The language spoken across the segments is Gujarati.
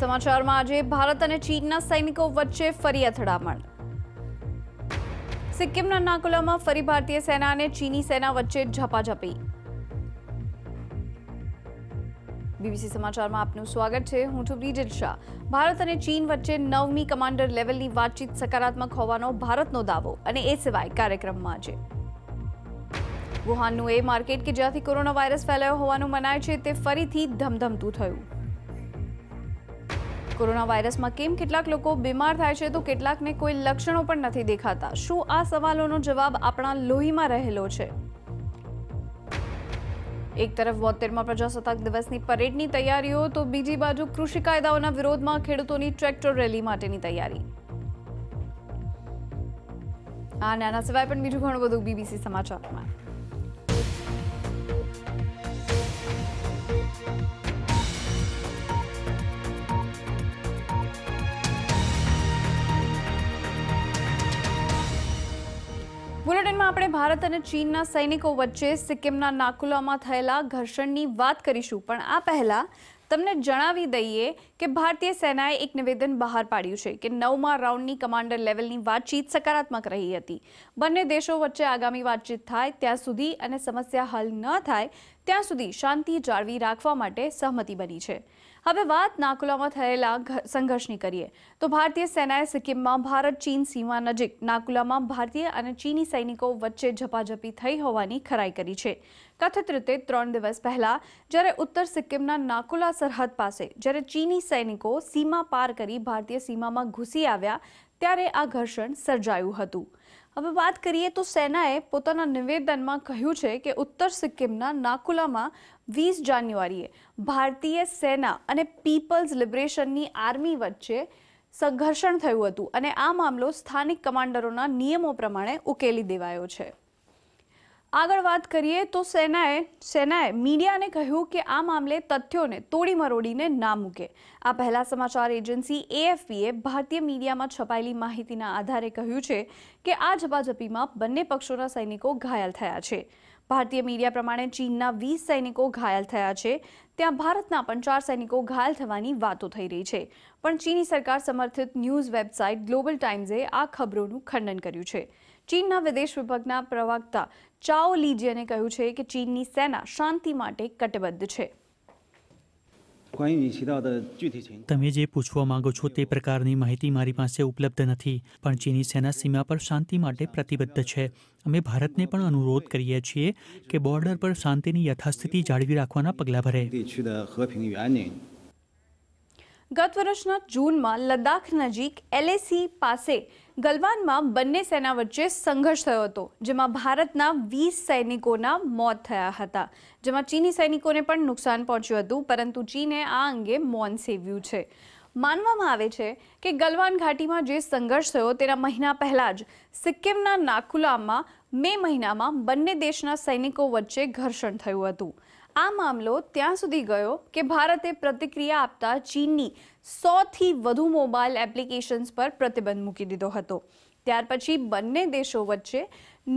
સમાચારમાં આજે ભારત અને ચીનના સૈનિકો વચ્ચે ફરી અથડામણ સિક્કિમના નાકુલામાં ફરી ભારતીય સેના અને ચીની સેના વચ્ચે ઝપાઝપી બીબીસી સમાચારમાં આપનું સ્વાગત છે હું છું બ્રિજલ શાહ ભારત અને ચીન વચ્ચે નવમી કમાન્ડર લેવલની વાતચીત સકારાત્મક હોવાનો ભારતનો દાવો અને એ સિવાય કાર્યક્રમમાં આજે વુહાનનું એ માર્કેટ કે જ્યાંથી કોરોના વાયરસ ફેલાયો હોવાનું મનાય છે તે ફરીથી ધમધમતું થયું કોરોના વાયરસમાં કેમ કેટલાક લોકો બીમાર થાય છે તો કેટલાકને કોઈ લક્ષણો પણ નથી દેખાતા શું આ સવાલોનો જવાબ આપણા લોહીમાં રહેલો છે એક તરફ બોતેરમાં પ્રજાસત્તાક દિવસની પરેડની તૈયારીઓ તો બીજી બાજુ કૃષિ કાયદાઓના વિરોધમાં ખેડૂતોની ટ્રેક્ટર રેલી માટેની તૈયારી આ નાના સિવાય પણ બીજું ઘણું બધું બીબીસી સમાચારમાં બુલેટિનમાં આપણે ભારત અને ચીનના સૈનિકો વચ્ચે સિક્કિમના નાકુલામાં થયેલા ઘર્ષણની વાત કરીશું પણ આ પહેલાં તમને જણાવી દઈએ કે ભારતીય સેનાએ એક નિવેદન બહાર પાડ્યું છે કે નવમા રાઉન્ડની કમાન્ડર લેવલની વાતચીત સકારાત્મક રહી હતી બંને દેશો વચ્ચે આગામી વાતચીત થાય ત્યાં સુધી અને સમસ્યા હલ ન થાય ત્યાં સુધી શાંતિ જાળવી રાખવા માટે સહમતી બની છે હવે વાત નાકુલામાં થયેલા સંઘર્ષની કરીએ તો ભારતીય સેનાએ સિક્કિમમાં ભારત ચીન સીમા નજીક નાકુલામાં ભારતીય અને ચીની સૈનિકો વચ્ચે ઝપાઝપી થઈ હોવાની ખરાઈ કરી છે કથિત રીતે ત્રણ દિવસ પહેલા જ્યારે ઉત્તર સિક્કિમના નાકુલા સરહદ પાસે જ્યારે ચીની સૈનિકો સીમા પાર કરી ભારતીય સીમામાં ઘૂસી આવ્યા ત્યારે આ ઘર્ષણ સર્જાયું હતું હવે વાત કરીએ તો સેનાએ પોતાના નિવેદનમાં કહ્યું છે કે ઉત્તર સિક્કિમના નાકુલામાં વીસ જાન્યુઆરીએ ભારતીય સેના અને પીપલ્સ લિબરેશનની આર્મી વચ્ચે સંઘર્ષણ થયું હતું અને આ મામલો સ્થાનિક કમાન્ડરોના નિયમો પ્રમાણે ઉકેલી દેવાયો છે આગળ વાત કરીએ તો સેનાએ સેનાએ મીડિયાને કહ્યું કે આ મામલે તથ્યોને તોડી મરોડીને ના મૂકે આ પહેલા સમાચાર એજન્સી એએફપીએ ભારતીય મીડિયામાં છપાયેલી માહિતીના આધારે કહ્યું છે કે આ ઝપાઝપીમાં બંને પક્ષોના સૈનિકો ઘાયલ થયા છે ભારતીય મીડિયા પ્રમાણે ચીનના વીસ સૈનિકો ઘાયલ થયા છે ત્યાં ભારતના પણ ચાર સૈનિકો ઘાયલ થવાની વાતો થઈ રહી છે પણ ચીની સરકાર સમર્થિત ન્યૂઝ વેબસાઇટ ગ્લોબલ ટાઈમ્સે આ ખબરોનું ખંડન કર્યું છે ચીનના વિદેશ વિભાગના પ્રવક્તા ચાઓ લીજીયને કહ્યું છે કે ચીનની સેના શાંતિ માટે કટિબદ્ધ છે તમે જે પૂછવા માંગો છો તે પ્રકારની માહિતી મારી પાસે ઉપલબ્ધ નથી પણ ચીની સેના સીમા પર શાંતિ માટે પ્રતિબદ્ધ છે અમે ભારતને પણ અનુરોધ કરીએ છીએ કે બોર્ડર પર શાંતિની યથાસ્થિતિ જાળવી રાખવાના પગલાં ભરે ગત વર્ષના જૂનમાં લદ્દાખ નજીક એલએસી પાસે ગલવાનમાં બંને સેના વચ્ચે સંઘર્ષ થયો હતો જેમાં ભારતના વીસ સૈનિકોના મોત થયા હતા જેમાં ચીની સૈનિકોને પણ નુકસાન પહોંચ્યું હતું પરંતુ ચીને આ અંગે મૌન સેવ્યું છે માનવામાં આવે છે કે ગલવાન ઘાટીમાં જે સંઘર્ષ થયો તેના મહિના પહેલાં જ સિક્કિમના નાકુલામાં મે મહિનામાં બંને દેશના સૈનિકો વચ્ચે ઘર્ષણ થયું હતું આ મામલો ત્યાં સુધી ગયો કે ભારતે પ્રતિક્રિયા આપતા ચીનની 100 થી વધુ મોબાઈલ એપ્લિકેશન્સ પર પ્રતિબંધ મૂકી દીધો હતો ત્યાર પછી બંને દેશો વચ્ચે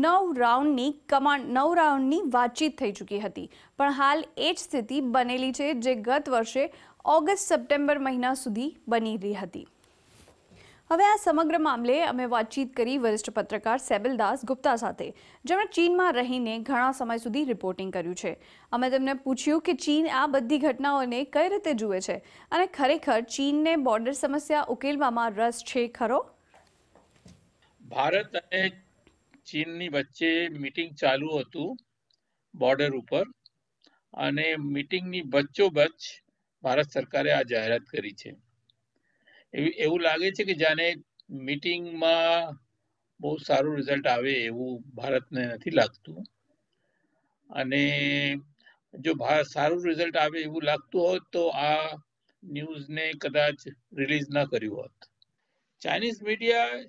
નવ રાઉન્ડની કમાન્ડ નવ રાઉન્ડની વાટાઘાટો થઈ જુકઈ હતી પણ હાલ એક સ્થિતિ બનીલી છે જે गत વર્ષે ઓગસ્ટ સપ્ટેમ્બર મહિના સુધી બની રહી હતી હવે આ સમગ્ર મામલે અમે વાતચીત કરી વરિષ્ઠ પત્રકાર સેબિલ દાસ ગુપ્તા સાથે જેમણે ચીનમાં રહીને ઘણા સમય સુધી રિપોર્ટિંગ કર્યું છે અમે તેમને પૂછ્યું કે ચીન આ બધી ઘટનાઓને કઈ રીતે જુએ છે અને ખરેખર ચીનને બોર્ડર સમસ્યા ઉકેલવામાં રસ છે ખરો ભારત અને ચીનની વચ્ચે મીટિંગ ચાલુ હતું બોર્ડર ઉપર અને મીટિંગની વચ્ચોવચ્ચ ભારત સરકારે આ જાહેરાત કરી છે એવું લાગે છે કે જાણે મીટિંગમાં બહુ સારું રિઝલ્ટ આવે એવું ભારતને નથી લાગતું અને જો સારું રિઝલ્ટ આવે એવું લાગતું હોત તો આ ન્યૂઝને કદાચ રિલીઝ ના કર્યું હોત ચાઇનીઝ મીડિયા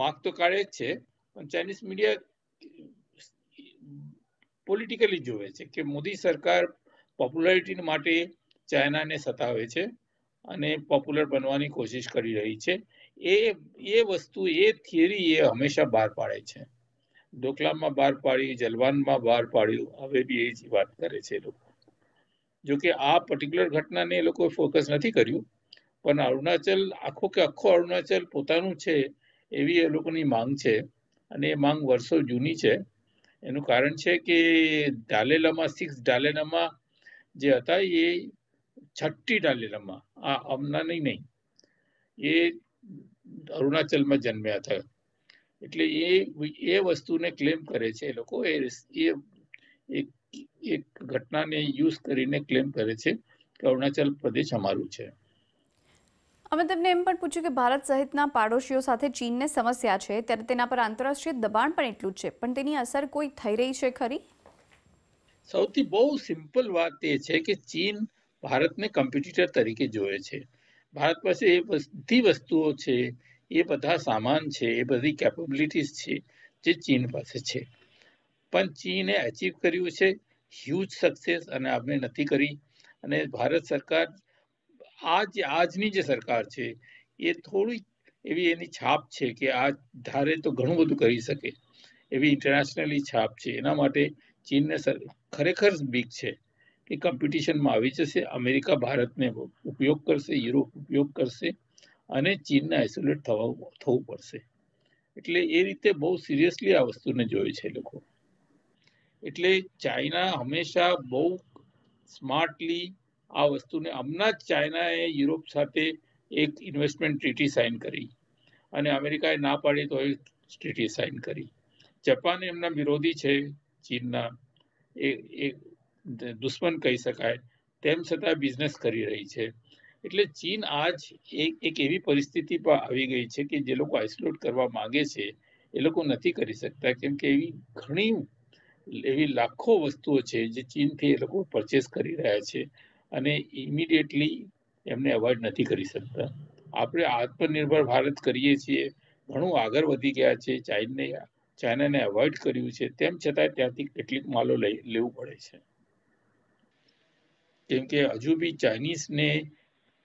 વાંક તો કાઢે જ છે પણ ચાઇનીઝ મીડિયા પોલિટિકલી જોવે છે કે મોદી સરકાર પોપ્યુલારિટી માટે ચાઇનાને સતાવે છે અને પોપ્યુલર બનવાની કોશિશ કરી રહી છે એ એ વસ્તુ એ થિયરી એ હંમેશા બહાર પાડે છે ડોકલામાં બહાર પાડી જલવાનમાં બહાર પાડ્યું હવે બી એ જ વાત કરે છે લોકો જોકે આ પર્ટિક્યુલર ઘટનાને એ લોકોએ ફોકસ નથી કર્યું પણ અરુણાચલ આખો કે આખો અરુણાચલ પોતાનું છે એવી એ લોકોની માંગ છે અને એ માંગ વર્ષો જૂની છે એનું કારણ છે કે ડાલેલામાં સિક્સ ડાલેલામાં જે હતા એ છઠ્ઠી ડાલીરામાં આ અમનાની નહીં એ અરુણાચલમાં જન્મ્યા હતા એટલે એ એ વસ્તુને ક્લેમ કરે છે એ લોકો એ એક એક ઘટનાને યુઝ કરીને ક્લેમ કરે છે કે અરુણાચલ પ્રદેશ અમારું છે અમે તમને એમ પણ પૂછ્યું કે ભારત સહિતના પાડોશીઓ સાથે ચીનને સમસ્યા છે ત્યારે તેના પર આંતરરાષ્ટ્રીય દબાણ પણ એટલું જ છે પણ તેની અસર કોઈ થઈ રહી છે ખરી સૌથી બહુ સિમ્પલ વાત એ છે કે ચીન ભારતને કમ્પિટિટર તરીકે જોવે છે ભારત પાસે એ બધી વસ્તુઓ છે એ બધા સામાન છે એ બધી કેપેબિલિટીઝ છે જે ચીન પાસે છે પણ ચીને અચીવ કર્યું છે હ્યુજ સક્સેસ અને આપણે નથી કરી અને ભારત સરકાર આજ આજની જે સરકાર છે એ થોડી એવી એની છાપ છે કે આ ધારે તો ઘણું બધું કરી શકે એવી ઇન્ટરનેશનલી છાપ છે એના માટે ચીનને ખરેખર બીક છે એ કોમ્પિટિશનમાં આવી જશે અમેરિકા ભારતને ઉપયોગ કરશે યુરોપ ઉપયોગ કરશે અને ચીનને આઇસોલેટ થવા થવું પડશે એટલે એ રીતે બહુ સિરિયસલી આ વસ્તુને જોઈ છે લોકો એટલે ચાઇના હંમેશા બહુ સ્માર્ટલી આ વસ્તુને હમણાં જ ચાઇનાએ યુરોપ સાથે એક ઇન્વેસ્ટમેન્ટ ટ્રીટી સાઇન કરી અને અમેરિકાએ ના પાડી તો એ ટ્રીટી સાઇન કરી જપાન એમના વિરોધી છે ચીનના એ દુશ્મન કહી શકાય તેમ છતાં બિઝનેસ કરી રહી છે એટલે ચીન આજ એક એવી પરિસ્થિતિ પર આવી ગઈ છે કે જે લોકો આઇસોલેટ કરવા માંગે છે એ લોકો નથી કરી શકતા કેમ કે એવી ઘણી એવી લાખો વસ્તુઓ છે જે ચીનથી એ લોકો પરચેસ કરી રહ્યા છે અને ઇમિડિયેટલી એમને અવોઇડ નથી કરી શકતા આપણે આત્મનિર્ભર ભારત કરીએ છીએ ઘણું આગળ વધી ગયા છે ચાઇનને ચાઇનાને અવોઇડ કર્યું છે તેમ છતાં ત્યાંથી કેટલીક માલો લઈ લેવું પડે છે કેમ કે હજુ બી ચાઇનીઝને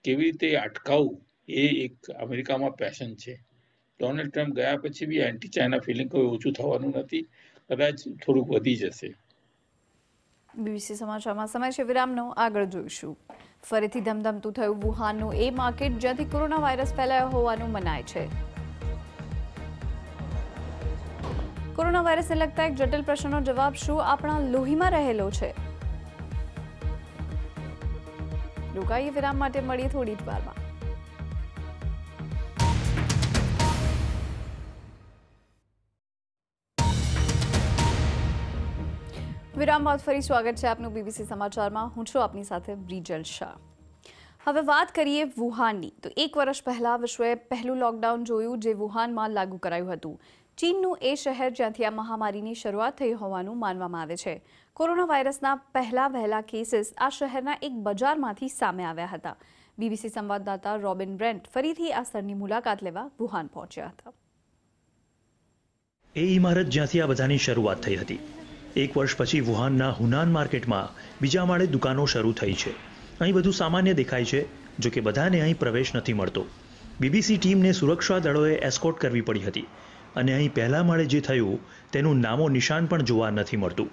કેવી રીતે અટકાવવું એ એક અમેરિકામાં પેશન છે ડોનાલ્ડ ટ્રમ્પ ગયા પછી બી એન્ટી ચાઇના ફિલિંગ કોઈ ઓછું થવાનું નથી કદાચ થોડુંક વધી જશે બીબીસી સમાચારમાં સમય છે વિરામનો આગળ જોઈશું ફરીથી ધમધમતું થયું વુહાનનું એ માર્કેટ જ્યાંથી કોરોના વાયરસ ફેલાયો હોવાનું મનાય છે કોરોના વાયરસને લગતા એક જટિલ પ્રશ્નનો જવાબ શું આપણા લોહીમાં રહેલો છે રોકાઈએ વિરામ માટે મળીએ થોડી જ વારમાં વિરામ બાદ ફરી સ્વાગત છે આપનું બીબીસી સમાચારમાં હું છું આપની સાથે બ્રિજલ શાહ હવે વાત કરીએ વુહાનની તો એક વર્ષ પહેલાં વિશ્વએ પહેલું લોકડાઉન જોયું જે વુહાનમાં લાગુ કરાયું હતું ચીનનું એ શહેર જ્યાંથી આ મહામારીની શરૂઆત થઈ હોવાનું માનવામાં આવે છે કોરોના વાયરસના પહેલા વહેલા કેસીસ આ શહેરના એક બજારમાંથી સામે આવ્યા હતા બીબીસી સંવાદદાતા રોબિન બ્રેન્ટ ફરીથી આ સ્થળની મુલાકાત લેવા વુહાન પહોંચ્યા હતા એ ઇમારત જ્યાંથી આ બધાની શરૂઆત થઈ હતી એક વર્ષ પછી વુહાનના હુનાન માર્કેટમાં બીજા માળે દુકાનો શરૂ થઈ છે અહીં બધું સામાન્ય દેખાય છે જો કે બધાને અહીં પ્રવેશ નથી મળતો બીબીસી ટીમને સુરક્ષા દળોએ એસ્કોર્ટ કરવી પડી હતી અને અહીં પહેલા માળે જે થયું તેનું નામો નિશાન પણ જોવા નથી મળતું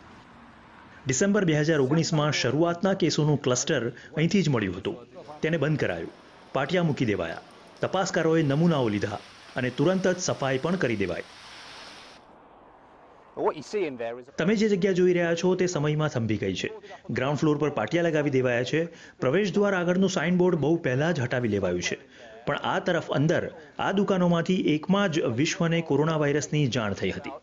ડિસેમ્બર બે હજાર ઓગણીસમાં શરૂઆતના કેસોનું ક્લસ્ટર અહીંથી જ મળ્યું હતું તેને બંધ કરાયું પાટિયા મૂકી દેવાયા તપાસકારોએ નમૂનાઓ લીધા અને તુરંત જ સફાઈ પણ કરી દેવાય તમે જે જગ્યા જોઈ રહ્યા છો તે સમયમાં થંભી ગઈ છે ગ્રાઉન્ડ ફ્લોર પર પાટિયા લગાવી દેવાયા છે પ્રવેશ દ્વાર આગળનું સાઇનબોર્ડ બહુ પહેલાં જ હટાવી લેવાયું છે પણ આ તરફ અંદર આ દુકાનોમાંથી એકમાં જ વિશ્વને કોરોના વાયરસની જાણ થઈ હતી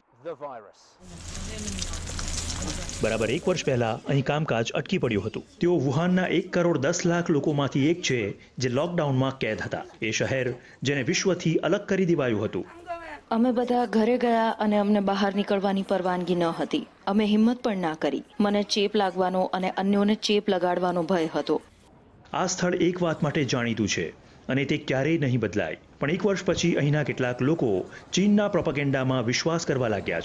બરાબર એક વર્ષ પહેલાં અહીં કામકાજ અટકી પડ્યું હતું તેઓ વુહાનના એક કરોડ દસ લાખ લોકોમાંથી એક છે જે લોકડાઉનમાં કેદ હતા એ શહેર જેને વિશ્વથી અલગ કરી દેવાયું હતું અમે બધા ઘરે ગયા અને અમને બહાર નીકળવાની પરવાનગી ન હતી અમે હિંમત પણ ના કરી મને ચેપ લાગવાનો અને અન્યોને ચેપ લગાડવાનો ભય હતો આ સ્થળ એક વાત માટે જાણીતું છે અને તે ક્યારેય નહીં બદલાય પણ એક વર્ષ પછી અહીંના કેટલાક લોકો ચીનના પ્રોપગેન્ડામાં વિશ્વાસ કરવા લાગ્યા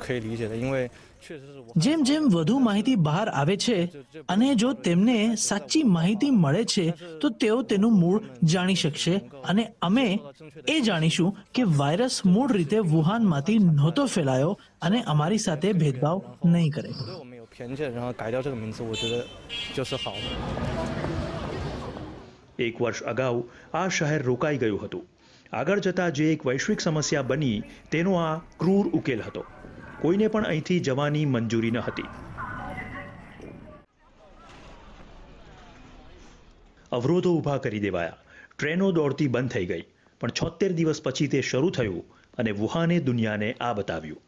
છે જેમ જેમ વધુ માહિતી બહાર આવે છે અને જો તેમને સાચી માહિતી મળે છે તો તેઓ તેનું મૂળ જાણી શકશે અને અમે એ જાણીશું કે વાયરસ મૂળ રીતે વુહાનમાંથી નહોતો ફેલાયો અને અમારી સાથે ભેદભાવ નહીં કરે એક વર્ષ અગાઉ આ શહેર રોકાઈ ગયું હતું આગળ જતાં જે એક વૈશ્વિક સમસ્યા બની તેનો આ ક્રૂર ઉકેલ હતો કોઈને પણ અહીંથી જવાની મંજૂરી ન હતી અવરોધો ઊભા કરી દેવાયા ટ્રેનો દોડતી બંધ થઈ ગઈ પણ છોતેર દિવસ પછી તે શરૂ થયું અને વુહાને દુનિયાને આ બતાવ્યું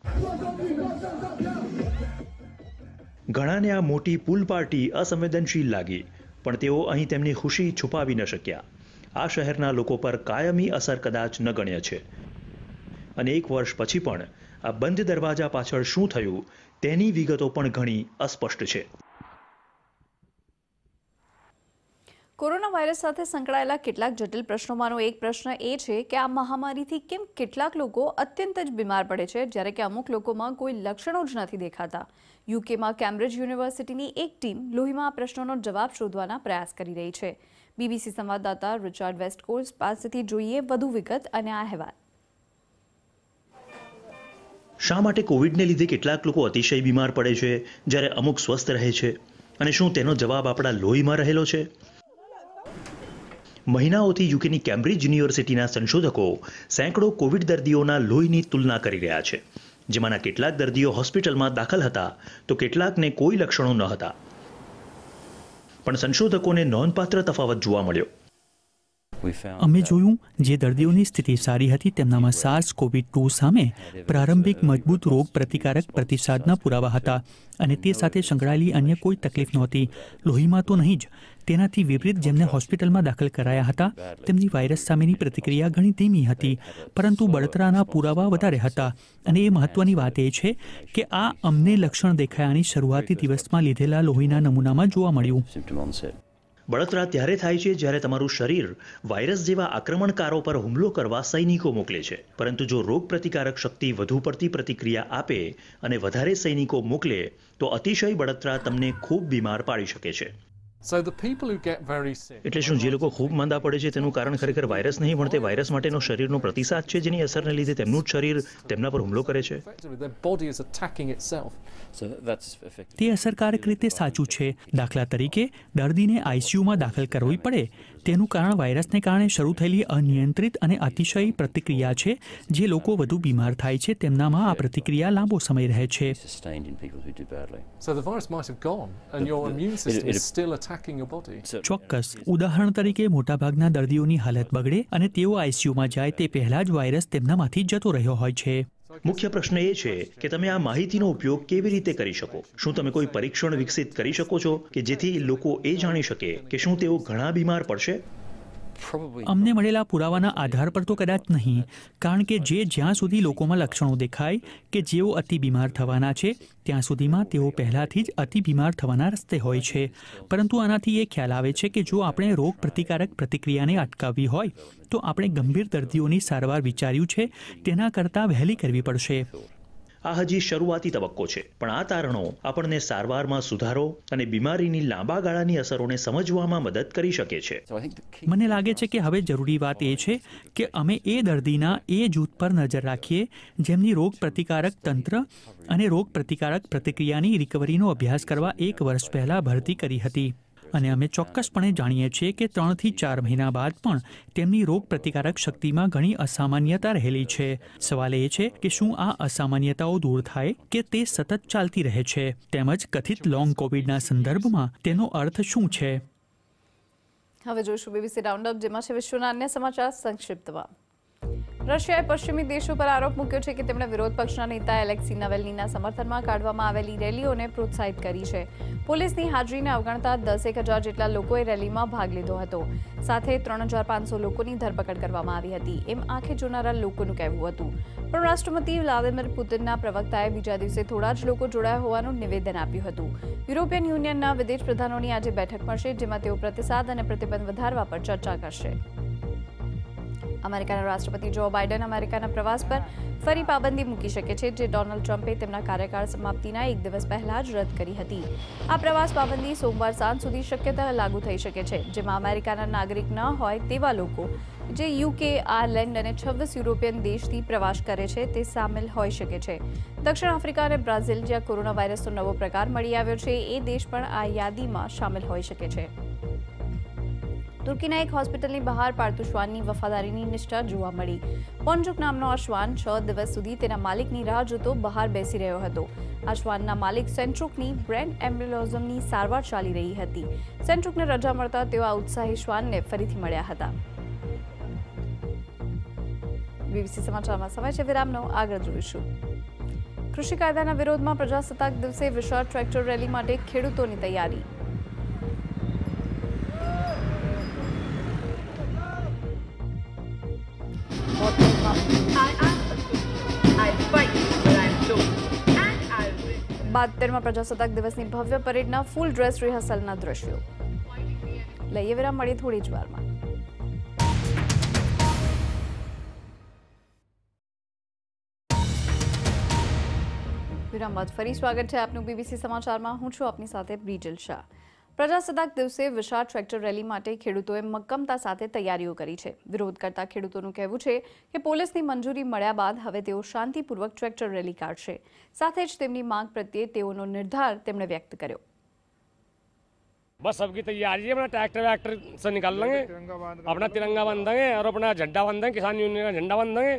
ઘણાને આ મોટી પુલ પાર્ટી અસંવેદનશીલ લાગી પણ તેઓ અહીં તેમની ખુશી છુપાવી ન શક્યા આ શહેરના લોકો પર કાયમી અસર કદાચ નગણ્ય છે અને એક વર્ષ પછી પણ આ બંધ દરવાજા પાછળ શું થયું તેની વિગતો પણ ઘણી અસ્પષ્ટ છે કોરોના વાયરસ સાથે સંકળાયેલા કેટલાક જટિલ પ્રશ્નોમાંનો એક પ્રશ્ન એ છે કે આ મહામારીથી કેમ કેટલાક લોકો અત્યંત જ બીમાર પડે છે જ્યારે કે અમુક લોકોમાં કોઈ લક્ષણો જ નથી દેખાતા યુકેમાં કેમ્બ્રિજ યુનિવર્સિટીની એક ટીમ લોહીમાં આ પ્રશ્નોનો જવાબ શોધવાના પ્રયાસ કરી રહી છે બીબીસી સંવાદદાતા રિચાર્ડ વેસ્ટકોર્સ પાસેથી જોઈએ વધુ વિગત અને આ અહેવાલ શા માટે કોવિડને લીધે કેટલાક લોકો અતિશય બીમાર પડે છે જ્યારે અમુક સ્વસ્થ રહે છે અને શું તેનો જવાબ આપણા લોહીમાં રહેલો છે મહિનાઓથી યુકેની કેમ્બ્રિજ યુનિવર્સિટીના સંશોધકો સેંકડો કોવિડ દર્દીઓના લોહીની તુલના કરી રહ્યા છે જેમાંના કેટલાક દર્દીઓ હોસ્પિટલમાં દાખલ હતા તો કેટલાકને કોઈ લક્ષણો ન હતા પણ સંશોધકોને નોંધપાત્ર તફાવત જોવા મળ્યો અમે જોયું જે દર્દીઓની સ્થિતિ સારી હતી તેમનામાં સાર્સ કોવિડ ટુ સામે પ્રારંભિક મજબૂત રોગ પ્રતિકારક પ્રતિસાદના પુરાવા હતા અને તે સાથે સંકળાયેલી અન્ય કોઈ તકલીફ નહોતી લોહીમાં તો નહીં જ તેનાથી વિપરીત જેમને હોસ્પિટલમાં દાખલ કરાયા હતા તેમની વાયરસ સામેની પ્રતિક્રિયા ઘણી ધીમી હતી પરંતુ બળતરાના પુરાવા વધારે હતા અને એ મહત્વની વાત એ છે કે આ અમને લક્ષણ દેખાયાની શરૂઆતી દિવસમાં લીધેલા લોહીના નમૂનામાં જોવા મળ્યું બળતરા ત્યારે થાય છે જ્યારે તમારું શરીર વાયરસ જેવા આક્રમણકારો પર હુમલો કરવા સૈનિકો મોકલે છે પરંતુ જો રોગ પ્રતિકારક શક્તિ વધુ પડતી પ્રતિક્રિયા આપે અને વધારે સૈનિકો મોકલે તો અતિશય બળતરા તમને ખૂબ બીમાર પાડી શકે છે એટલે શું જે લોકો ખૂબ માંદા પડે છે તેનું કારણ ખરેખર વાયરસ નહીં પણ તે વાયરસ માટેનો શરીરનો પ્રતિસાદ છે જેની અસરને લીધે તેમનું જ શરીર તેમના પર હુમલો કરે છે તે અસરકારક રીતે સાચું છે દાખલા તરીકે દર્દીને આઈસીયુમાં દાખલ કરવી પડે તેનું કારણ વાયરસને કારણે શરૂ થયેલી અનિયંત્રિત અને અતિશય પ્રતિક્રિયા છે જે લોકો વધુ બીમાર થાય છે તેમનામાં આ પ્રતિક્રિયા લાંબો સમય રહે છે ચોક્કસ ઉદાહરણ તરીકે મોટાભાગના દર્દીઓની હાલત બગડે અને તેઓ આઈસીયુમાં જાય તે પહેલા જ વાયરસ તેમનામાંથી જતો રહ્યો હોય છે મુખ્ય પ્રશ્ન એ છે કે તમે આ માહિતીનો ઉપયોગ કેવી રીતે કરી શકો શું તમે કોઈ પરીક્ષણ વિકસિત કરી શકો છો કે જેથી લોકો એ જાણી શકે કે શું તેઓ ઘણા બીમાર પડશે અમને મળેલા પુરાવાના આધાર પર તો કદાચ નહીં કારણ કે જે જ્યાં સુધી લોકોમાં લક્ષણો દેખાય કે જેઓ અતિ બીમાર થવાના છે ત્યાં સુધીમાં તેઓ પહેલાથી જ અતિ બીમાર થવાના રસ્તે હોય છે પરંતુ આનાથી એ ખ્યાલ આવે છે કે જો આપણે રોગ પ્રતિકારક પ્રતિક્રિયાને અટકાવવી હોય તો આપણે ગંભીર દર્દીઓની સારવાર વિચાર્યું છે તેના કરતાં વહેલી કરવી પડશે આ હજી શરૂઆતી તબક્કો છે પણ આ તારણો આપણને સારવારમાં સુધારો અને બીમારીની લાંબા ગાળાની અસરોને સમજવામાં મદદ કરી શકે છે મને લાગે છે કે હવે જરૂરી વાત એ છે કે અમે એ દર્દીના એ જૂથ પર નજર રાખીએ જેમની રોગ પ્રતિકારક તંત્ર અને રોગ પ્રતિકારક પ્રતિક્રિયાની રિકવરીનો અભ્યાસ કરવા એક વર્ષ પહેલા ભરતી કરી હતી અને અમે ચોક્કસપણે જાણીએ છીએ કે ત્રણથી ચાર મહિના બાદ પણ તેમની રોગ પ્રતિકારક શક્તિમાં ઘણી અસામાન્યતા રહેલી છે સવાલ એ છે કે શું આ અસામાન્યતાઓ દૂર થાય કે તે સતત ચાલતી રહે છે તેમજ કથિત લોંગ કોવિડના સંદર્ભમાં તેનો અર્થ શું છે હવે જોઈશું બીબીસી રાઉન્ડઅપ જેમાં છે વિશ્વના અન્ય સમાચાર સંક્ષિપ્તમાં રશિયાએ પશ્ચિમી દેશો પર આરોપ મૂક્યો છે કે તેમણે વિરોધ પક્ષના નેતા એલેક્સી નવેલનીના સમર્થનમાં કાઢવામાં આવેલી રેલીઓને પ્રોત્સાહિત કરી છે પોલીસની હાજરીને અવગણતા દસેક હજાર જેટલા લોકોએ રેલીમાં ભાગ લીધો હતો સાથે ત્રણ હજાર પાંચસો લોકોની ધરપકડ કરવામાં આવી હતી એમ આંખે જોનારા લોકોનું કહેવું હતું પણ રાષ્ટ્રપતિ વ્લાદિમીર પુતિનના પ્રવક્તાએ બીજા દિવસે થોડા જ લોકો જોડાયા હોવાનું નિવેદન આપ્યું હતું યુરોપિયન યુનિયનના વિદેશ પ્રધાનોની આજે બેઠક મળશે જેમાં તેઓ પ્રતિસાદ અને પ્રતિબંધ વધારવા પર ચર્ચા કરશે અમેરિકાના રાષ્ટ્રપતિ જો બાઇડન અમેરિકાના પ્રવાસ પર ફરી પાબંદી મૂકી શકે છે જે ડોનાલ્ડ ટ્રમ્પે તેમના કાર્યકાળ સમાપ્તિના એક દિવસ પહેલા જ રદ કરી હતી આ પ્રવાસ પાબંદી સોમવાર સાંજ સુધી શક્યતા લાગુ થઈ શકે છે જેમાં અમેરિકાના નાગરિક ન હોય તેવા લોકો જે યુકે આયર્લેન્ડ અને છવ્વીસ યુરોપિયન દેશથી પ્રવાસ કરે છે તે સામેલ હોઈ શકે છે દક્ષિણ આફ્રિકા અને બ્રાઝિલ જ્યાં કોરોના વાયરસનો નવો પ્રકાર મળી આવ્યો છે એ દેશ પણ આ યાદીમાં સામેલ હોઈ શકે છે તુર્કીના એક હોસ્પિટલની બહાર પાળતુ શ્વાનની વફાદારીની નિષ્ઠા જોવા મળી પોન્જુક નામનો આ શ્વાન છ દિવસ સુધી તેના માલિકની રાહ જોતો બહાર બેસી રહ્યો હતો આ શ્વાનના માલિક સેન્ટ્રુકની બ્રેન એમ્બ્યુલોઝમની સારવાર ચાલી રહી હતી સેન્ટ્રુકને રજા મળતા તેઓ આ ઉત્સાહી શ્વાનને ફરીથી મળ્યા હતા બીબીસી સમાચારમાં સમય છે વિરામનો આગળ જોઈશું કૃષિ કાયદાના વિરોધમાં પ્રજાસત્તાક દિવસે વિશાળ ટ્રેક્ટર રેલી માટે ખેડૂતોની તૈયારી બાતેરમાં પ્રજાસત્તાક દિવસની ભવ્ય પરેડના ફૂલ ડ્રેસ રિહર્સલના દ્રશ્યો લઈએ વિરામ મળીએ થોડી જ વારમાં વિરામ બાદ ફરી સ્વાગત છે આપનું બીબીસી સમાચારમાં હું છું આપની સાથે બ્રિજલ શાહ પ્રજાસત્તાક દિવસે વિશાળ ટ્રેક્ટર રેલી માટે ખેડૂતોએ મક્કમતા સાથે તૈયારીઓ કરી છે વિરોધ કરતા ખેડૂતોનું કહેવું છે કે પોલીસની મંજૂરી મળ્યા બાદ હવે તેઓ શાંતિપૂર્વક ટ્રેક્ટર રેલી કાઢશે સાથે જ તેમની માંગ પ્રત્યે તેઓનો નિર્ધાર તેમણે વ્યક્ત કર્યો बस सबकी तैयारी है अपना ट्रैक्टर वैक्टर से निकाल लेंगे अपना तिरंगा बांध देंगे और अपना झंडा बांध देंगे किसान यूनियन का झंडा बांध देंगे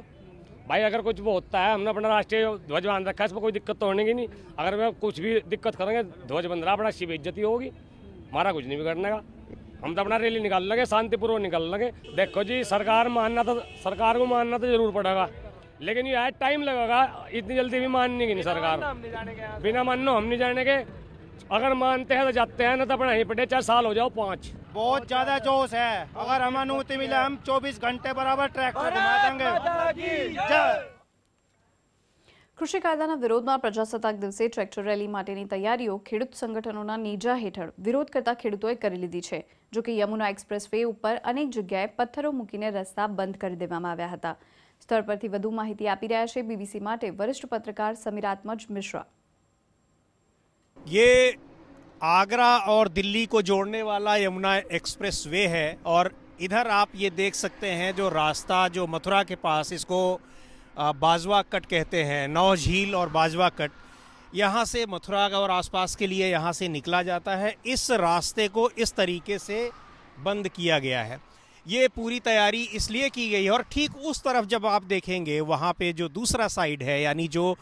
भाई अगर कुछ वो होता है हमने अपना राष्ट्रीय ध्वज बांध रखा है इसमें कोई दिक्कत तो होने की नहीं अगर वह कुछ भी दिक्कत करेंगे ध्वज बंध रहा अपना शिव इज्जत ही होगी हमारा कुछ नहीं बिगड़ने का हम तो अपना रैली निकाल लगे शांतिपूर्वक निकाल लगे देखो जी सरकार मानना तो सरकार को मानना तो जरूर पड़ेगा लेकिन ये टाइम लगेगा इतनी जल्दी भी माननी नहीं सरकार बिना मान लो हम नहीं जाने के अगर मानते हैं तो जाते हैं ना तो अपना यहीं पटे चार साल हो जाओ पाँच बहुत ज्यादा जोश है अगर हम अनुमति मिले हम 24 घंटे बराबर ट्रैक पर घुमा देंगे कृषि कायदा विरोध में प्रजासत्ताक दिवसे ट्रेक्टर रैली तैयारी खेड संगठनों नेजा हेठ विरोध करता खेड कर लीधी है जो कि यमुना एक्सप्रेस वे पर अनेक जगह पत्थरो मूकीने रस्ता बंद कर दया स्थल पर महती आप बीबीसी वरिष्ठ पत्रकार समीरात्मज मिश्रा ये आगरा और दिल्ली को जोड़ने वाला यमुना एक्सप्रेस वे है और इधर आप ये देख सकते हैं जो रास्ता जो मथुरा के पास इसको बाजवा कट कहते हैं नौ झील और बाजवा कट यहाँ से मथुरा और आसपास के लिए यहाँ से निकला जाता है इस रास्ते को इस तरीके से बंद किया गया है ये पूरी तैयारी इसलिए की गई है और ठीक उस तरफ जब आप देखेंगे वहाँ पे जो दूसरा साइड है यानी जो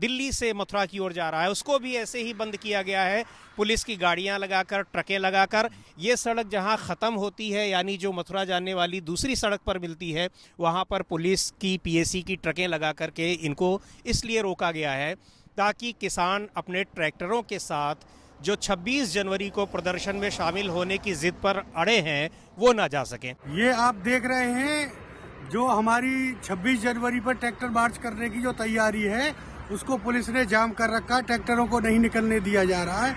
दिल्ली से मथुरा की ओर जा रहा है उसको भी ऐसे ही बंद किया गया है पुलिस की गाड़ियां लगाकर ट्रकें लगाकर ये सड़क जहां ख़त्म होती है यानी जो मथुरा जाने वाली दूसरी सड़क पर मिलती है वहां पर पुलिस की पीएसी की ट्रकें लगा कर के इनको इसलिए रोका गया है ताकि किसान अपने ट्रैक्टरों के साथ जो 26 जनवरी को प्रदर्शन में शामिल होने की जिद पर अड़े हैं वो ना जा सकें ये आप देख रहे हैं जो हमारी 26 जनवरी पर ट्रैक्टर मार्च करने की जो तैयारी है उसको पुलिस ने जाम कर रखा ट्रैक्टरों को नहीं निकलने दिया जा रहा है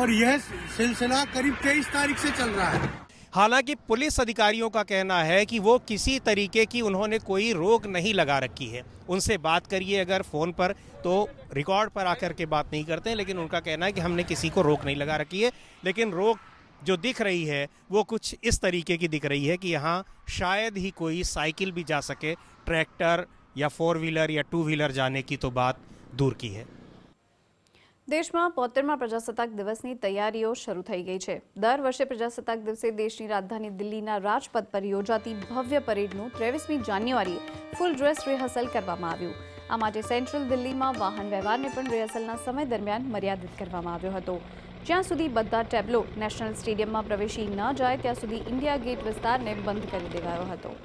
और यह सिलसिला करीब तेईस तारीख से चल रहा है हालांकि पुलिस अधिकारियों का कहना है कि वो किसी तरीके की उन्होंने कोई रोक नहीं लगा रखी है उनसे बात करिए अगर फ़ोन पर तो रिकॉर्ड पर आकर के बात नहीं करते लेकिन उनका कहना है कि हमने किसी को रोक नहीं लगा रखी है लेकिन रोक जो दिख रही है वो कुछ इस तरीके की दिख रही है कि यहाँ शायद ही कोई साइकिल भी जा सके ट्रैक्टर या फोर व्हीलर या टू व्हीलर जाने की तो बात દૂર की है દેશમાં બોતેરમાં પ્રજાસત્તાક દિવસની તૈયારીઓ શરૂ થઈ ગઈ છે દર વર્ષે પ્રજાસત્તાક દિવસે દેશની રાજધાની દિલ્હીના રાજપથ પર યોજાતી ભવ્ય પરેડનું ત્રેવીસમી જાન્યુઆરીએ ફૂલ ડ્રેસ રિહર્સલ કરવામાં આવ્યું આ માટે સેન્ટ્રલ દિલ્હીમાં વાહન વ્યવહારને પણ રિહર્સલના સમય દરમિયાન મર્યાદિત કરવામાં આવ્યો હતો જ્યાં સુધી બધા ટેબ્લો નેશનલ સ્ટેડિયમમાં પ્રવેશી ન જાય ત્યાં સુધી ઇન્ડિયા ગેટ વિસ્તારને બંધ કરી દેવાયો હતો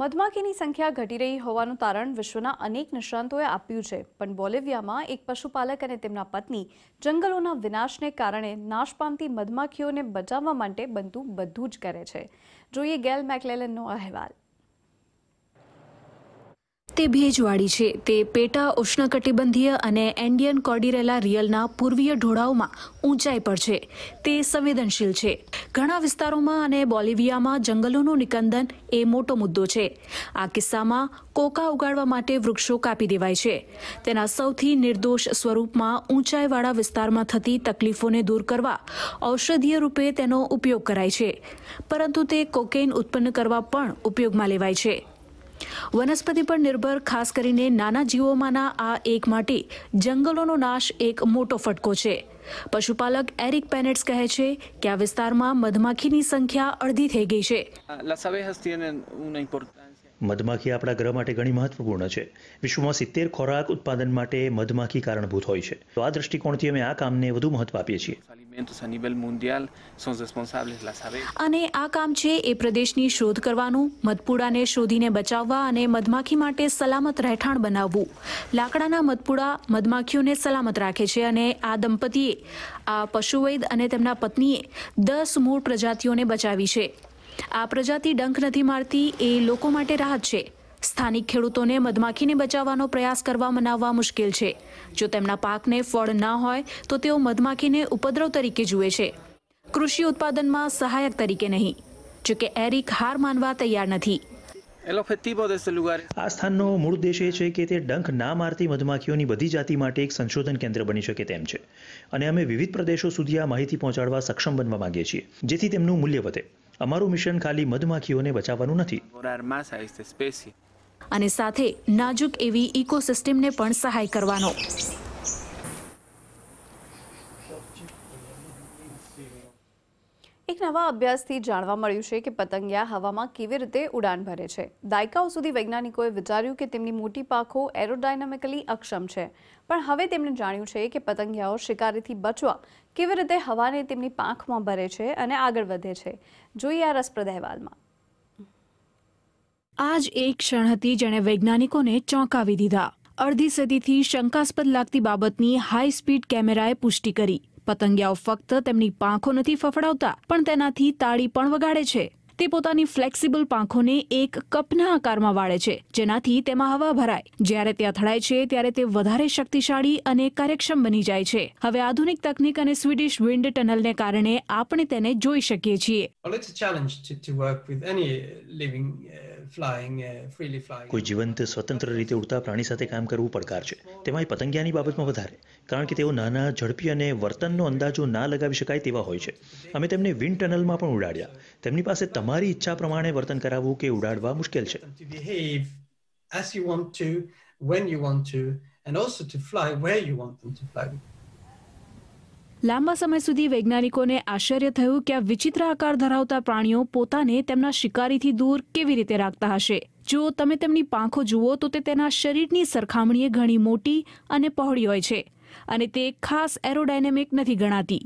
મધમાખીની સંખ્યા ઘટી રહી હોવાનું તારણ વિશ્વના અનેક નિષ્ણાંતોએ આપ્યું છે પણ બોલિવિયામાં એક પશુપાલક અને તેમના પત્ની જંગલોના વિનાશને કારણે નાશ પામતી મધમાખીઓને બચાવવા માટે બનતું બધું જ કરે છે જોઈએ ગેલ મેકલેલનનો અહેવાલ તે ભેજવાળી છે તે પેટા ઉષ્ણકટિબંધીય અને એન્ડિયન કોર્ડિરેલા રિયલના પૂર્વીય ઢોળાવમાં ઊંચાઈ પર છે તે સંવેદનશીલ છે ઘણા વિસ્તારોમાં અને બોલિવિયામાં જંગલોનું નિકંદન એ મોટો મુદ્દો છે આ કિસ્સામાં કોકા ઉગાડવા માટે વૃક્ષો કાપી દેવાય છે તેના સૌથી નિર્દોષ સ્વરૂપમાં ઊંચાઈવાળા વિસ્તારમાં થતી તકલીફોને દૂર કરવા ઔષધીય રૂપે તેનો ઉપયોગ કરાય છે પરંતુ તે કોકેઇન ઉત્પન્ન કરવા પણ ઉપયોગમાં લેવાય છે વનસ્પતિ પર નિર્ભર ખાસ કરીને નાના જીવોમાંના આ એક માટે જંગલોનો નાશ એક મોટો ફટકો છે પશુપાલક એરિક પેનેટ્સ કહે છે કે આ વિસ્તારમાં મધમાખીની સંખ્યા અડધી થઈ ગઈ છે મધમાખી આપણા ગ્રહ માટે ઘણી મહત્વપૂર્ણ છે વિશ્વમાં સિત્તેર ખોરાક ઉત્પાદન માટે મધમાખી કારણભૂત હોય છે તો આ દ્રષ્ટિકોણથી અમે આ કામને વધુ મહત્વ આપીએ છીએ અને આ કામ છે એ પ્રદેશની શોધ કરવાનું મધપુડાને શોધીને બચાવવા અને મધમાખી માટે સલામત રહેઠાણ બનાવવું લાકડાના મધપુડા મધમાખીઓને સલામત રાખે છે અને આ દંપતીએ આ પશુવૈદ અને તેમના પત્નીએ દસ મૂળ પ્રજાતિઓને બચાવી છે આ પ્રજાતિ ડંખ નથી મારતી એ લોકો માટે રાહત છે સ્થાનિક ખેડૂતોને મધમાખીને બચાવવાનો પ્રયાસ કરવા મનાવવા મુશ્કેલ છે જો તેમના પાકને ફળ ના હોય તો તેઓ મધમાખીને ઉપદ્રવ તરીકે જુએ છે કૃષિ ઉત્પાદનમાં સહાયક તરીકે નહીં જોકે એરિક હાર માનવા તૈયાર નથી આ સ્થાનનો મૂળ ઉદ્દેશ એ છે કે તે ડંખ ના મારતી મધમાખીઓની બધી જાતિ માટે એક સંશોધન કેન્દ્ર બની શકે તેમ છે અને અમે વિવિધ પ્રદેશો સુધી આ માહિતી પહોંચાડવા સક્ષમ બનવા માંગીએ છીએ જેથી તેમનું મૂલ્ય વધે અમારું મિશન ખાલી મધમાખીઓને બચાવવાનું નથી અને સાથે નાજુક એવી ઇકોસિસ્ટમને પણ સહાય કરવાનો એક નવા અભ્યાસથી જાણવા મળ્યું છે કે પતંગિયા હવામાં કેવી રીતે ઉડાન ભરે છે દાયકાઓ સુધી વૈજ્ઞાનિકોએ વિચાર્યું કે તેમની મોટી પાંખો એરોડાયનામિકલી અક્ષમ છે પણ હવે તેમણે જાણ્યું છે કે પતંગિયાઓ શિકારીથી બચવા કેવી રીતે હવાને તેમની પાંખમાં ભરે છે અને આગળ વધે છે જોઈએ આ રસપ્રદ અહેવાલમાં આ જ એક ક્ષણ હતી જેણે વૈજ્ઞાનિકોને ચોંકાવી દીધા અડધી સદીથી શંકાસ્પદ લાગતી બાબતની હાઈ સ્પીડ કેમેરાએ પુષ્ટિ કરી પતંગિયાઓ ફક્ત તેમની પાંખો નથી ફફડાવતા પણ તેનાથી તાળી પણ વગાડે છે તે પોતાની ફ્લેક્સિબલ પાંખોને એક કપના આકારમાં વાળે છે જેનાથી તેમાં હવા ભરાય જ્યારે તે અથડાય છે ત્યારે તે વધારે શક્તિશાળી અને કાર્યક્ષમ બની જાય છે હવે આધુનિક તકનીક અને સ્વીડિશ વિન્ડ ટનલને કારણે આપણે તેને જોઈ શકીએ છીએ uh, uh, uh, કોઈ જીવંત સ્વતંત્ર રીતે ઉડતા પ્રાણી સાથે કામ કરવું પડકાર છે તેમાં પતંગિયાની બાબતમાં વધારે કારણ કે તેઓ નાના ઝડપી અને વર્તનનો અંદાજો ના લગાવી શકાય તેવા હોય છે અમે તેમને વિન્ડ ટનલમાં પણ ઉડાડ્યા તેમની પાસે તમામ તમારી ઈચ્છા પ્રમાણે વર્તન કરાવવું કે ઉડાડવા મુશ્કેલ છે લાંબા સમય સુધી વૈજ્ઞાનિકોને આશ્ચર્ય થયું કે આ વિચિત્ર આકાર ધરાવતા પ્રાણીઓ પોતાને તેમના શિકારીથી દૂર કેવી રીતે રાખતા હશે જો તમે તેમની પાંખો જુઓ તો તે તેના શરીરની સરખામણીએ ઘણી મોટી અને પહોળી હોય છે અને તે ખાસ એરોડાયનેમિક નથી ગણાતી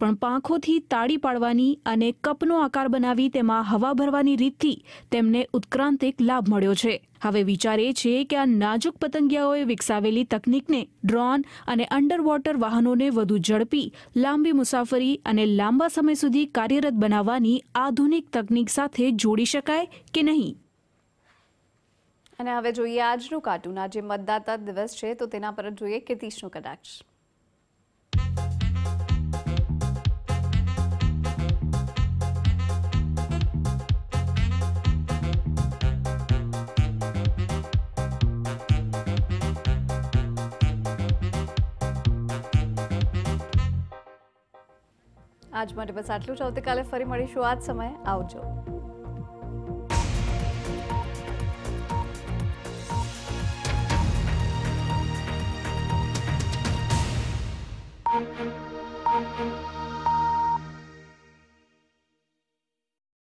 પણ પાંખોથી તાળી પાડવાની અને કપનો આકાર બનાવી તેમાં હવા ભરવાની રીતથી તેમને ઉત્ક્રાંતિક લાભ મળ્યો છે હવે વિચાર એ છે કે આ નાજુક પતંગિયાઓએ વિકસાવેલી તકનીકને ડ્રોન અને અંડરવોટર વાહનોને વધુ ઝડપી લાંબી મુસાફરી અને લાંબા સમય સુધી કાર્યરત બનાવવાની આધુનિક તકનીક સાથે જોડી શકાય કે નહીં અને હવે જોઈએ આજનું કાર્ટૂન આજે મતદાતા દિવસ છે તો તેના પર જોઈએ કિતીશનો કટાક્ષ આજ માટે બસ આટલું જ આવતીકાલે ફરી મળીશું આ જ સમયે આવજો